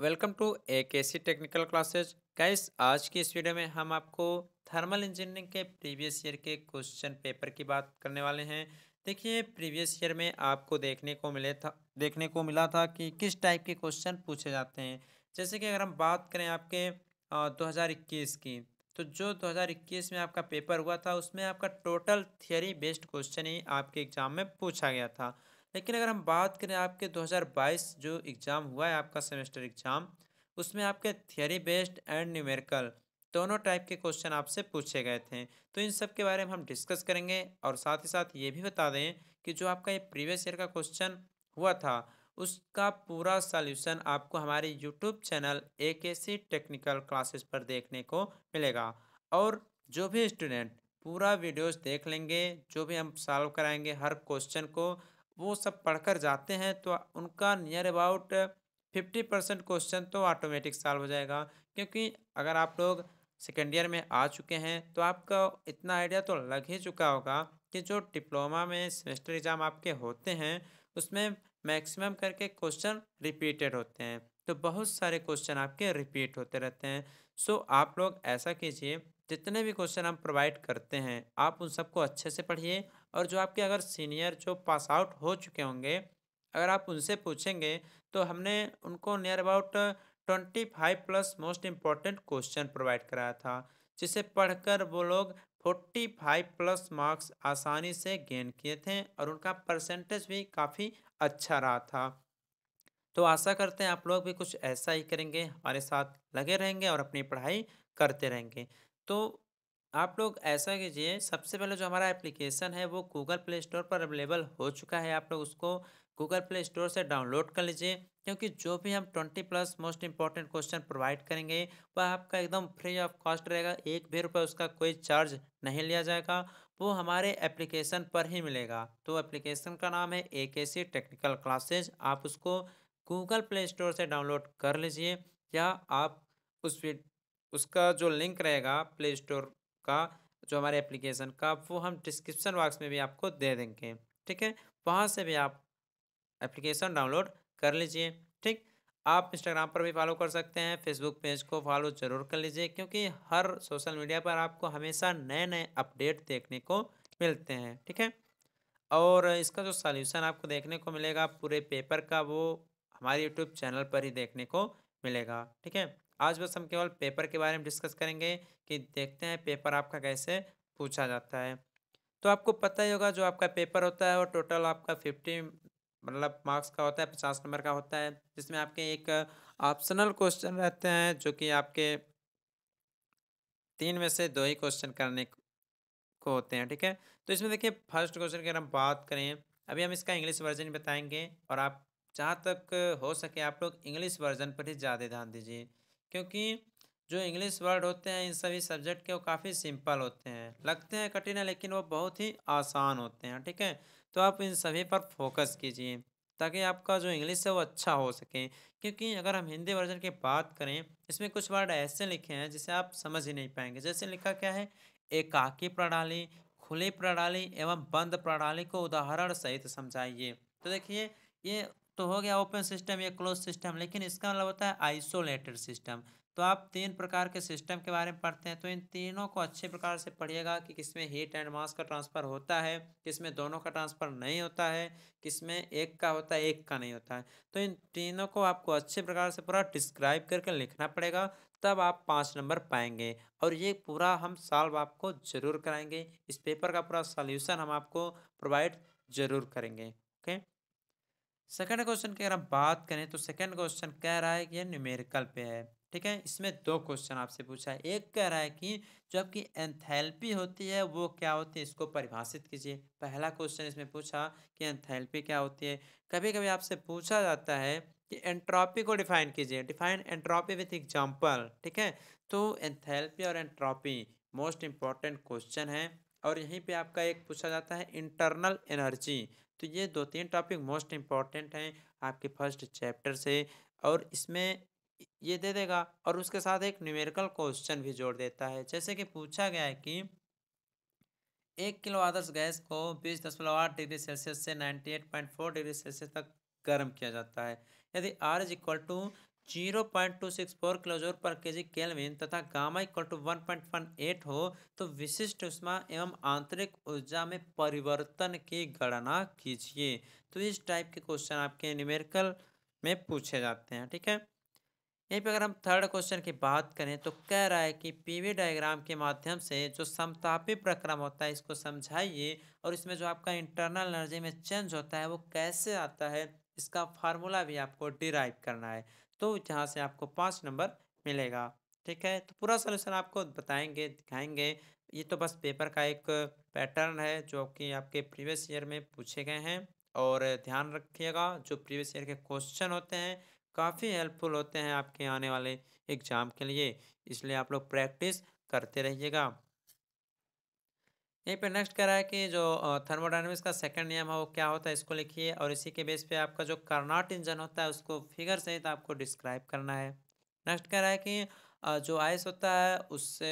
welcome to ए के सी technical classes guys आज की इस वीडियो में हम आपको थर्मल इंजीनियरिंग के प्रीवियस ईयर के क्वेश्चन पेपर की बात करने वाले हैं देखिए प्रीवियस ईयर में आपको देखने को मिले था देखने को मिला था कि किस टाइप के क्वेश्चन पूछे जाते हैं जैसे कि अगर हम बात करें आपके दो हज़ार इक्कीस की तो जो 2021 में आपका पेपर हुआ था उसमें आपका टोटल थियोरी बेस्ड क्वेश्चन ही आपके एग्ज़ाम में पूछा गया था लेकिन अगर हम बात करें आपके 2022 जो एग्ज़ाम हुआ है आपका सेमेस्टर एग्ज़ाम उसमें आपके थियोरी बेस्ड एंड न्यूमेरिकल दोनों टाइप के क्वेश्चन आपसे पूछे गए थे तो इन सब के बारे में हम डिस्कस करेंगे और साथ ही साथ ये भी बता दें कि जो आपका ये प्रीवियस ईयर का क्वेश्चन हुआ था उसका पूरा सॉल्यूशन आपको हमारे यूट्यूब चैनल ए के सी टेक्निकल क्लासेस पर देखने को मिलेगा और जो भी स्टूडेंट पूरा वीडियोस देख लेंगे जो भी हम सॉल्व कराएंगे हर क्वेश्चन को वो सब पढ़कर जाते हैं तो उनका near about fifty percent question तो ऑटोमेटिक सॉल्व हो जाएगा क्योंकि अगर आप लोग सेकेंड ईयर में आ चुके हैं तो आपका इतना आइडिया तो लग ही चुका होगा कि जो डिप्लोमा में सेमेस्टर एग्ज़ाम आपके होते हैं उसमें मैक्सिमम करके क्वेश्चन रिपीटेड होते हैं तो बहुत सारे क्वेश्चन आपके रिपीट होते रहते हैं सो आप लोग ऐसा कीजिए जितने भी क्वेश्चन हम प्रोवाइड करते हैं आप उन सबको अच्छे से पढ़िए और जो आपके अगर सीनियर जो पास आउट हो चुके होंगे अगर आप उनसे पूछेंगे तो हमने उनको near about twenty five plus most important question provide कराया था जिसे पढ़कर वो लोग फोर्टी फाइव प्लस मार्क्स आसानी से गेन किए थे और उनका परसेंटेज भी काफ़ी अच्छा रहा था तो आशा करते हैं आप लोग भी कुछ ऐसा ही करेंगे हमारे साथ लगे रहेंगे और अपनी पढ़ाई करते रहेंगे तो आप लोग ऐसा कीजिए सबसे पहले जो हमारा एप्लीकेशन है वो गूगल प्ले स्टोर पर अवेलेबल हो चुका है आप लोग उसको गूगल प्ले स्टोर से डाउनलोड कर लीजिए क्योंकि जो भी हम twenty plus most important question provide करेंगे वह आपका एकदम फ्री ऑफ कॉस्ट रहेगा एक भी रुपये उसका कोई चार्ज नहीं लिया जाएगा वो हमारे एप्लीकेशन पर ही मिलेगा तो एप्लीकेशन का नाम है ए के सी टेक्निकल क्लासेज आप उसको गूगल प्ले स्टोर से डाउनलोड कर लीजिए या आप उस उसका जो लिंक रहेगा प्ले स्टोर का जो हमारे एप्लीकेशन का वो हम डिस्क्रिप्शन बॉक्स में भी आपको दे देंगे ठीक है वहाँ से भी आप एप्लीकेशन डाउनलोड कर लीजिए ठीक आप इंस्टाग्राम पर भी फॉलो कर सकते हैं फेसबुक पेज को फॉलो जरूर कर लीजिए क्योंकि हर सोशल मीडिया पर आपको हमेशा नए नए अपडेट देखने को मिलते हैं ठीक है और इसका जो सॉल्यूशन आपको देखने को मिलेगा पूरे पेपर का वो हमारे यूट्यूब चैनल पर ही देखने को मिलेगा ठीक है आज बस हम केवल पेपर के बारे में डिस्कस करेंगे कि देखते हैं पेपर आपका कैसे पूछा जाता है तो आपको पता ही होगा जो आपका पेपर होता है वो टोटल आपका फिफ्टी मतलब मार्क्स का होता है पचास नंबर का होता है जिसमें आपके एक ऑप्शनल क्वेश्चन रहते हैं जो कि आपके तीन में से दो ही क्वेश्चन करने को होते हैं ठीक है तो इसमें देखिए फर्स्ट क्वेश्चन की अगर हम बात करें अभी हम इसका इंग्लिश वर्जन बताएंगे और आप जहाँ तक हो सके आप लोग इंग्लिश वर्जन पर ही ज़्यादा ध्यान दीजिए क्योंकि जो इंग्लिश वर्ड होते हैं इन सभी सब्जेक्ट के वो काफ़ी सिंपल होते हैं लगते हैं कठिन है लेकिन वो बहुत ही आसान होते हैं ठीक है तो आप इन सभी पर फोकस कीजिए ताकि आपका जो इंग्लिश है वो अच्छा हो सके क्योंकि अगर हम हिंदी वर्जन की बात करें इसमें कुछ वर्ड ऐसे लिखे हैं जिसे आप समझ ही नहीं पाएंगे जैसे लिखा क्या है एकाकी प्रणाली खुली प्रणाली एवं बंद प्रणाली को उदाहरण सहित समझाइए तो देखिए ये तो हो गया ओपन सिस्टम या क्लोज सिस्टम लेकिन इसका मतलब होता है आइसोलेटेड सिस्टम तो आप तीन प्रकार के सिस्टम के बारे में पढ़ते हैं तो इन तीनों को अच्छे प्रकार से पढ़िएगा कि किसमें हीट एंड मास का ट्रांसफ़र होता है किसमें दोनों का ट्रांसफ़र नहीं होता है किसमें एक का होता है एक का नहीं होता है तो इन तीनों को आपको अच्छे प्रकार से पूरा डिस्क्राइब करके लिखना पड़ेगा तब आप पाँच नंबर पाएंगे और ये पूरा हम सॉल्व आपको ज़रूर कराएंगे इस पेपर का पूरा सॉल्यूशन हम आपको प्रोवाइड ज़रूर करेंगे ओके सेकंड क्वेश्चन की अगर हम बात करें तो सेकंड क्वेश्चन कह रहा है कि यह न्यूमेरिकल पे है ठीक है इसमें दो क्वेश्चन आपसे पूछा है एक कह रहा है कि जो आपकी एंथैल्पी होती है वो क्या होती है इसको परिभाषित कीजिए पहला क्वेश्चन इसमें पूछा कि एंथैल्पी क्या होती है कभी कभी आपसे पूछा जाता है कि एंट्रॉपी को डिफाइन कीजिए डिफाइन एंट्रॉपी विथ एग्जाम्पल ठीक है तो एंथैल्पी और एंट्रॉपी मोस्ट इम्पॉर्टेंट क्वेश्चन है और यहीं पे आपका एक पूछा जाता है इंटरनल एनर्जी तो ये दो तीन टॉपिक मोस्ट इम्पॉर्टेंट हैं आपके फर्स्ट चैप्टर से और इसमें ये दे देगा और उसके साथ एक न्यूमेरिकल क्वेश्चन भी जोड़ देता है जैसे कि पूछा गया है कि एक किलो आदर्श गैस को बीस दशमलव आठ डिग्री सेल्सियस से ninety eight point four degree Celsius तक गर्म किया जाता है यदि R is equal to zero point two six four kilojoule per K G kelvin तथा gamma equal to one point one eight हो तो विशिष्ट उष्मा एवं आंतरिक ऊर्जा में परिवर्तन की गणना कीजिए तो इस टाइप के क्वेश्चन आपके न्यूमेरिकल में पूछे जाते हैं ठीक है यहीं पर अगर हम थर्ड क्वेश्चन की बात करें तो कह रहा है कि पीवी डायग्राम के माध्यम से जो समतापी प्रक्रम होता है इसको समझाइए और इसमें जो आपका इंटरनल एनर्जी में चेंज होता है वो कैसे आता है इसका फार्मूला भी आपको डिराइव करना है तो जहाँ से आपको पाँच नंबर मिलेगा ठीक है तो पूरा सोल्यूशन आपको बताएंगे दिखाएंगे ये तो बस पेपर का एक पैटर्न है जो कि आपके प्रीवियस ईयर में पूछे गए हैं और ध्यान रखिएगा जो प्रीवियस ईयर के क्वेश्चन होते हैं काफ़ी हेल्पफुल होते हैं आपके आने वाले एग्जाम के लिए इसलिए आप लोग प्रैक्टिस करते रहिएगा यहीं पे नेक्स्ट कह रहा है कि जो थर्मोडाइनमिक्स का सेकंड नियम है वो क्या होता है इसको लिखिए और इसी के बेस पे आपका जो कर्नाट इंजन होता है उसको फिगर सहित आपको डिस्क्राइब करना है नेक्स्ट कह रहा है कि जो आइस होता है उससे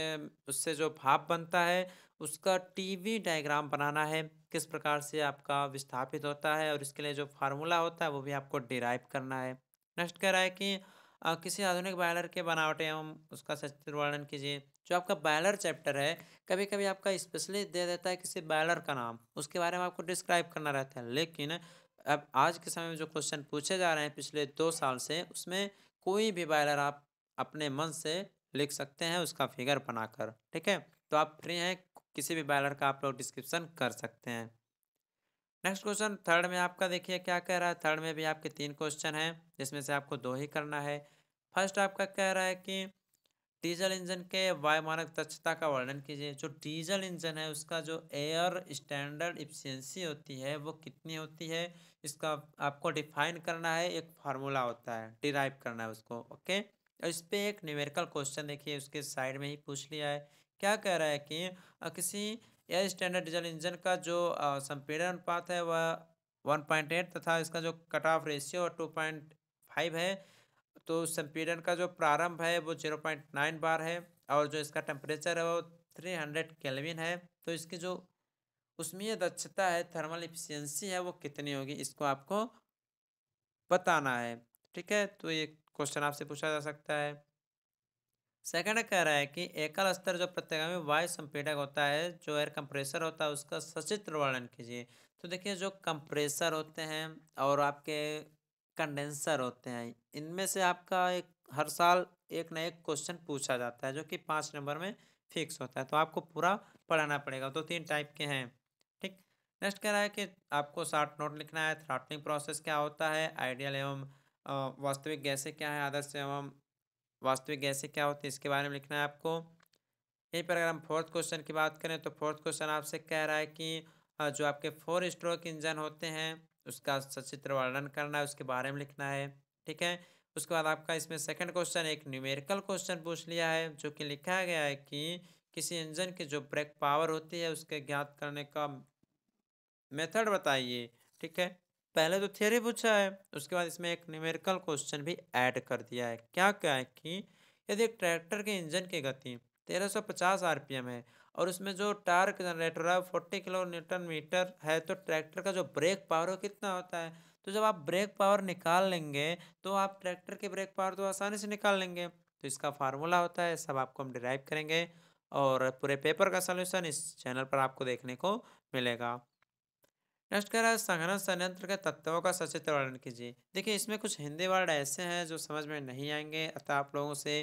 उससे जो भाप बनता है उसका टीवी डायग्राम बनाना है किस प्रकार से आपका विस्थापित होता है और इसके लिए जो फार्मूला होता है वो भी आपको डिराइव करना है नेक्स्ट कह रहा है कि किसी आधुनिक बायलर के बनावटें एवं उसका सचित्र वर्णन कीजिए जो आपका बायलर चैप्टर है कभी कभी आपका स्पेशली दे देता है किसी बायलर का नाम उसके बारे में आपको डिस्क्राइब करना रहता है लेकिन अब आज के समय में जो क्वेश्चन पूछे जा रहे हैं पिछले दो साल से उसमें कोई भी बायलर आप अपने मन से लिख सकते हैं उसका फिगर बनाकर ठीक है तो आप फ्री हैं किसी भी बायलर का आप लोग डिस्क्रिप्शन कर सकते हैं नेक्स्ट क्वेश्चन थर्ड में आपका देखिए क्या कह रहा है थर्ड में भी आपके तीन क्वेश्चन हैं जिसमें से आपको दो ही करना है फर्स्ट आपका कह रहा है कि डीजल इंजन के वायु मानक दक्षता का वर्णन कीजिए जो डीजल इंजन है उसका जो एयर स्टैंडर्ड इफिशियंसी होती है वो कितनी होती है इसका आपको डिफाइन करना है एक फार्मूला होता है डिराइव करना है उसको ओके और इस पर एक न्यूमेरिकल क्वेश्चन देखिए उसके साइड में ही पूछ लिया है क्या कह रहा है कि किसी एयर स्टैंडर्ड डीजल इंजन का जो संपीड़न अनुपात है वह वन पॉइंट एट तथा इसका जो cut off ratio two point five है तो संपीड़न का जो प्रारंभ है वो जीरो पॉइंट नाइन बार है और जो इसका टेम्परेचर है वो थ्री हंड्रेड केलविन है तो इसकी जो उसमीय दक्षता है थर्मल इफिशियंसी है वो कितनी होगी इसको आपको बताना है ठीक है तो ये क्वेश्चन आपसे पूछा जा सकता है सेकंड कह रहा है कि एकल स्तर जो में वायु संपीडक होता है जो एयर कंप्रेसर होता है उसका सचित्र वर्णन कीजिए तो देखिए जो कंप्रेसर होते हैं और आपके कंडेंसर होते हैं इनमें से आपका एक हर साल एक ना एक क्वेश्चन पूछा जाता है जो कि पाँच नंबर में फिक्स होता है तो आपको पूरा पढ़ाना पड़ेगा तो तीन टाइप के हैं ठीक नेक्स्ट कह रहा है कि आपको शार्ट नोट लिखना है थ्राटनिंग प्रोसेस क्या होता है आइडियल एवं वास्तविक गैसें क्या है आदर्श एवं वास्तविक गैसें क्या होती है इसके बारे में लिखना है आपको यहीं पर अगर हम फोर्थ क्वेश्चन की बात करें तो फोर्थ क्वेश्चन आपसे कह रहा है कि जो आपके फोर स्ट्रोक इंजन होते हैं उसका सचित्र वर्णन करना है उसके बारे में लिखना है ठीक है उसके बाद आपका इसमें सेकंड क्वेश्चन एक न्यूमेरिकल क्वेश्चन पूछ लिया है जो कि लिखा गया है कि किसी इंजन की जो ब्रेक पावर होती है उसके ज्ञात करने का मेथड बताइए ठीक है पहले तो थियोरी पूछा है उसके बाद इसमें एक न्यूमेरिकल क्वेश्चन भी ऐड कर दिया है क्या क्या है कि यदि एक ट्रैक्टर के इंजन की गति पी एम है और उसमें जो टार्क जनरेटर है फोर्टी किलो न्यूटन मीटर है तो ट्रैक्टर का जो ब्रेक पावर वो कितना होता है तो जब आप ब्रेक पावर निकाल लेंगे तो आप ट्रैक्टर के ब्रेक पावर तो आसानी से निकाल लेंगे तो इसका फार्मूला होता है सब आपको हम डिराइव करेंगे और पूरे पेपर का सोल्यूशन इस चैनल पर आपको देखने को मिलेगा नेक्स्ट कह रहा है संघनन संयंत्र के तत्वों का सचित्र वर्णन कीजिए देखिए इसमें कुछ हिंदी वर्ड ऐसे हैं जो समझ में नहीं आएंगे अतः आप लोगों से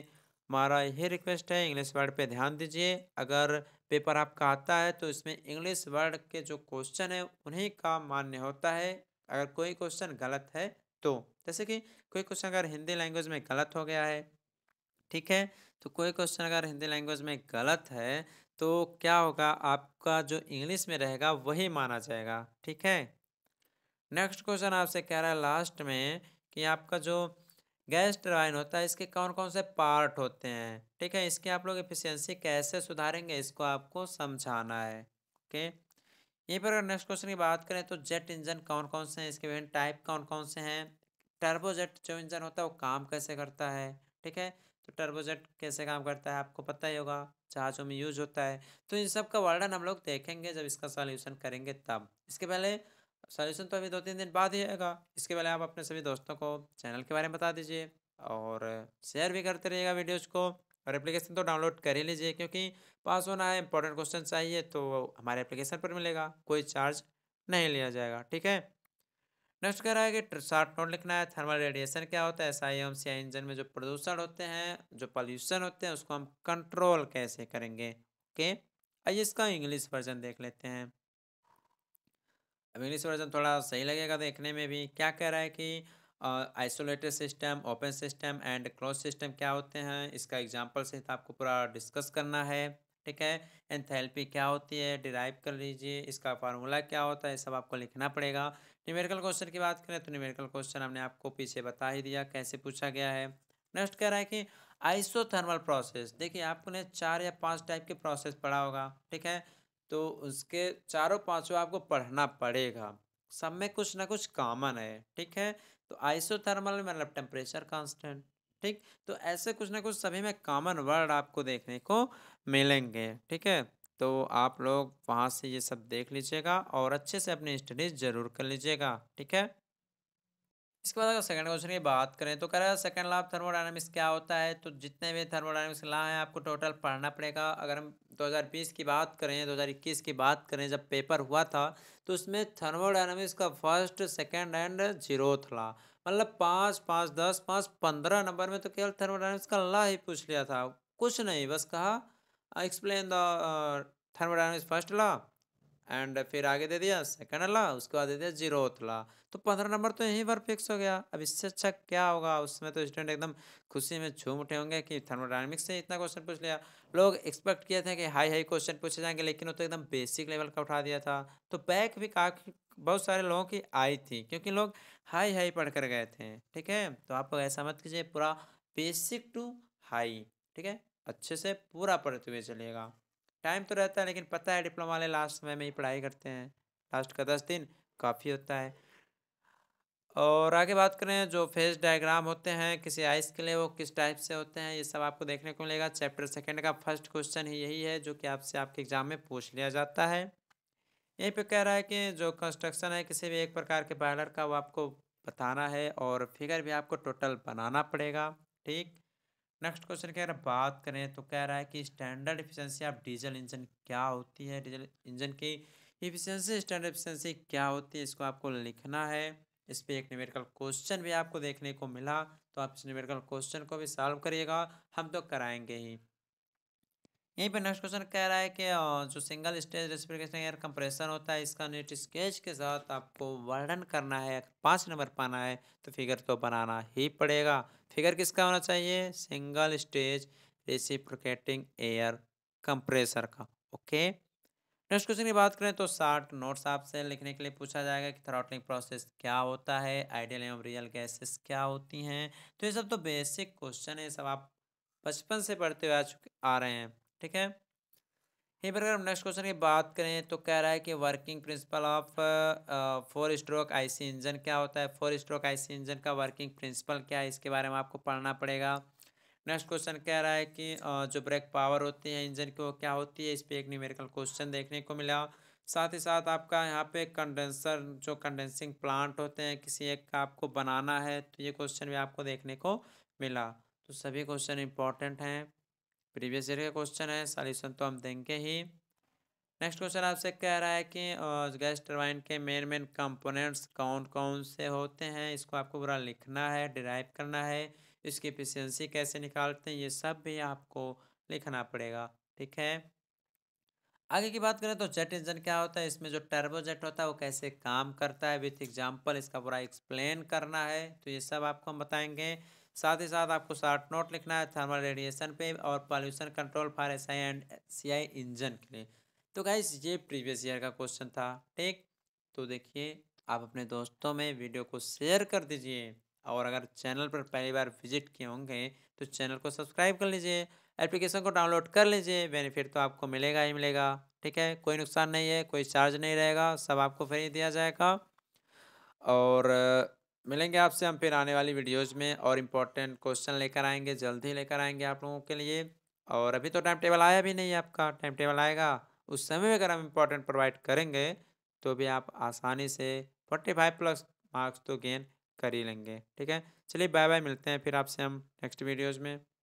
हमारा यही रिक्वेस्ट है इंग्लिश वर्ड पे ध्यान दीजिए अगर पेपर आपका आता है तो इसमें इंग्लिश वर्ड के जो क्वेश्चन है उन्हीं का मान्य होता है अगर कोई क्वेश्चन गलत है तो जैसे कि कोई क्वेश्चन अगर हिंदी लैंग्वेज में गलत हो गया है ठीक है तो कोई क्वेश्चन अगर हिंदी लैंग्वेज में गलत है तो क्या होगा आपका जो इंग्लिश में रहेगा वही माना जाएगा ठीक है नेक्स्ट क्वेश्चन आपसे कह रहा है लास्ट में कि आपका जो गैस ट्रवाइन होता है इसके कौन कौन से पार्ट होते हैं ठीक है इसके आप लोग एफिशिएंसी कैसे सुधारेंगे इसको आपको समझाना है ओके यहीं पर अगर नेक्स्ट क्वेश्चन की बात करें तो जेट इंजन कौन कौन से हैं इसके विभिन्न टाइप कौन कौन से हैं टर्बोजेट जो इंजन होता है वो काम कैसे करता है ठीक है तो टर्बोजेट कैसे काम करता है आपको पता ही होगा जहाज़ों में यूज होता है तो इन सब का वर्णन हम लोग देखेंगे जब इसका सॉल्यूशन करेंगे तब इसके पहले सजेशन तो अभी दो तीन दिन बाद ही आएगा इसके पहले आप अपने सभी दोस्तों को चैनल के बारे में बता दीजिए और शेयर भी करते रहिएगा वीडियोज़ को और एप्लीकेशन तो डाउनलोड कर ही लीजिए क्योंकि पास होना है इंपॉर्टेंट क्वेश्चन चाहिए तो हमारे एप्लीकेशन पर मिलेगा कोई चार्ज नहीं लिया जाएगा ठीक है नेक्स्ट कह रहा है कि शार्ट नोट लिखना है थर्मल रेडिएशन क्या होता है S I and C I engine में जो प्रदूषण होते हैं जो पॉल्यूशन होते हैं उसको हम कंट्रोल कैसे करेंगे ओके आइए इसका इंग्लिश वर्जन देख लेते हैं अब इंग्लिश वर्जन थोड़ा सही लगेगा देखने में भी क्या कह रहा है कि isolated system open system and close system क्या होते हैं इसका एग्जाम्पल से तो आपको पूरा डिस्कस करना है ठीक है एंथैल्पी क्या होती है डिराइव कर लीजिए इसका फार्मूला क्या होता है सब आपको लिखना पड़ेगा न्यूमेरिकल क्वेश्चन की बात करें तो न्यूमेरिकल क्वेश्चन हमने आपको पीछे बता ही दिया कैसे पूछा गया है नेक्स्ट कह रहा है कि आइसोथर्मल प्रोसेस देखिए आपने चार या पांच टाइप के प्रोसेस पढ़ा होगा ठीक है तो उसके चारों पांचों आपको पढ़ना पड़ेगा सब में कुछ ना कुछ कॉमन है ठीक है तो आइसोथर्मल मतलब टेम्परेचर कांस्टेंट ठीक तो ऐसे कुछ ना कुछ सभी में कॉमन वर्ड आपको देखने को मिलेंगे ठीक है तो आप लोग वहाँ से ये सब देख लीजिएगा और अच्छे से अपनी स्टडीज़ ज़रूर कर लीजिएगा ठीक है इसके बाद अगर सेकंड क्वेश्चन की बात करें तो कह रहा है सेकंड लॉ ऑफ क्या होता है तो जितने भी थर्मोडायनामिक्स लॉ हैं आपको टोटल पढ़ना पड़ेगा अगर हम 2020 की बात करें 2021 की बात करें जब पेपर हुआ था तो उसमें थर्मोडायनामिक्स का first second and zero law मतलब पाँच पाँच दस पाँच पंद्रह नंबर में तो केवल थर्मोडायनामिक्स का ला ही पूछ लिया था कुछ नहीं बस कहा explain the thermodynamics first law and फिर आगे दे दिया सेकंड अल्लाह उसके बाद दे दिया जीरो ला तो पंद्रह नंबर तो यहीं पर फिक्स हो गया अब इससे अच्छा क्या होगा उसमें तो स्टूडेंट एकदम खुशी में झूम उठे होंगे कि थर्मोडाइनमिक्स से इतना क्वेश्चन पूछ लिया लोग एक्सपेक्ट किए थे कि हाई हाई क्वेश्चन पूछे जाएंगे लेकिन वो तो एकदम बेसिक लेवल का उठा दिया था तो बैक भी काफ़ी बहुत सारे लोगों की आई थी क्योंकि लोग हाई हाई पढ़ कर गए थे ठीक है तो आप ऐसा मत कीजिए पूरा बेसिक टू हाई ठीक है अच्छे से पूरा पढ़ते हुए चलेगा टाइम तो रहता है लेकिन पता है डिप्लोमा वाले लास्ट समय में ही पढ़ाई करते हैं लास्ट का दस दिन काफ़ी होता है और आगे बात करें जो फेस डायग्राम होते हैं किसी आइस के लिए वो किस टाइप से होते हैं ये सब आपको देखने को मिलेगा चैप्टर सेकंड का फर्स्ट क्वेश्चन ही यही है जो कि आपसे आपके एग्जाम में पूछ लिया जाता है यहीं पे कह रहा है कि जो कंस्ट्रक्शन है किसी भी एक प्रकार के बायलर का वो आपको बताना है और फिगर भी आपको टोटल बनाना पड़ेगा ठीक नेक्स्ट क्वेश्चन की अगर बात करें तो कह रहा है कि standard efficiency of diesel engine क्या होती है डीजल इंजन की इफिशियंसी स्टैंडर्ड इफिशियंसी क्या होती है इसको आपको लिखना है इस पर एक न्यूमेरिकल क्वेश्चन भी आपको देखने को मिला तो आप इस न्यूमेरिकल क्वेश्चन को भी सॉल्व करिएगा हम तो कराएंगे ही यहीं पर नेक्स्ट क्वेश्चन कह रहा है कि जो single stage respiration air compression होता है इसका नेट स्केच के साथ आपको वर्णन करना है पाँच नंबर पाना है तो फिगर तो बनाना ही पड़ेगा फिगर किसका होना चाहिए single stage reciprocating air compressor का ओके नेक्स्ट क्वेश्चन की बात करें तो शार्ट नोट्स आपसे लिखने के लिए पूछा जाएगा कि थ्रॉटलिंग प्रोसेस क्या होता है आइडियल एवं रियल गैसेस क्या होती हैं तो ये सब तो बेसिक क्वेश्चन है सब आप बचपन से पढ़ते हुए आ चुके आ रहे हैं ठीक है यहीं पर अगर हम नेक्स्ट क्वेश्चन की बात करें तो कह रहा है कि working principle of four stroke IC engine क्या होता है फोर स्ट्रोक आईसी इंजन का वर्किंग प्रिंसिपल क्या है इसके बारे में आपको पढ़ना पड़ेगा नेक्स्ट क्वेश्चन कह रहा है कि uh, जो ब्रेक पावर होती है इंजन की वो क्या होती है इस पर एक न्यूमेरिकल क्वेश्चन देखने को मिला साथ ही साथ आपका यहाँ पे कंडेंसर जो कंडेंसिंग प्लांट होते हैं किसी एक का आपको बनाना है तो ये क्वेश्चन भी आपको देखने को मिला तो सभी क्वेश्चन इंपॉर्टेंट हैं प्रीवियस ईयर का क्वेश्चन है सॉल्यूशन तो हम देंगे ही नेक्स्ट क्वेश्चन आपसे कह रहा है कि गैस टर्बाइन के मेन मेन कंपोनेंट्स कौन कौन से होते हैं इसको आपको पूरा लिखना है डिराइव करना है इसकी एफिशिएंसी कैसे निकालते हैं ये सब भी आपको लिखना पड़ेगा ठीक है आगे की बात करें तो जेट इंजन क्या होता है इसमें जो टर्बो जेट होता है वो कैसे काम करता है विथ एग्जाम्पल इसका पूरा एक्सप्लेन करना है तो ये सब आपको हम बताएंगे साथ ही साथ आपको शॉर्ट नोट लिखना है थर्मल रेडिएशन पे और pollution control for S I and C I engine के लिए तो गाइज ये प्रीवियस ईयर का क्वेश्चन था ठीक तो देखिए आप अपने दोस्तों में वीडियो को शेयर कर दीजिए और अगर चैनल पर पहली बार विजिट किए होंगे तो चैनल को सब्सक्राइब कर लीजिए एप्लीकेशन को डाउनलोड कर लीजिए बेनिफिट तो आपको मिलेगा ही मिलेगा ठीक है कोई नुकसान नहीं है कोई चार्ज नहीं रहेगा सब आपको फ्री दिया जाएगा और मिलेंगे आपसे हम फिर आने वाली वीडियोज़ में और इम्पोर्टेंट क्वेश्चन लेकर आएंगे जल्द ही लेकर आएंगे आप लोगों के लिए और अभी तो टाइम टेबल आया भी नहीं है आपका टाइम टेबल आएगा उस समय में अगर हम इम्पोर्टेंट प्रोवाइड करेंगे तो भी आप आसानी से फोर्टी फाइव प्लस मार्क्स तो गेन कर ही लेंगे ठीक है चलिए बाय बाय मिलते हैं फिर आपसे हम नेक्स्ट वीडियोज़ में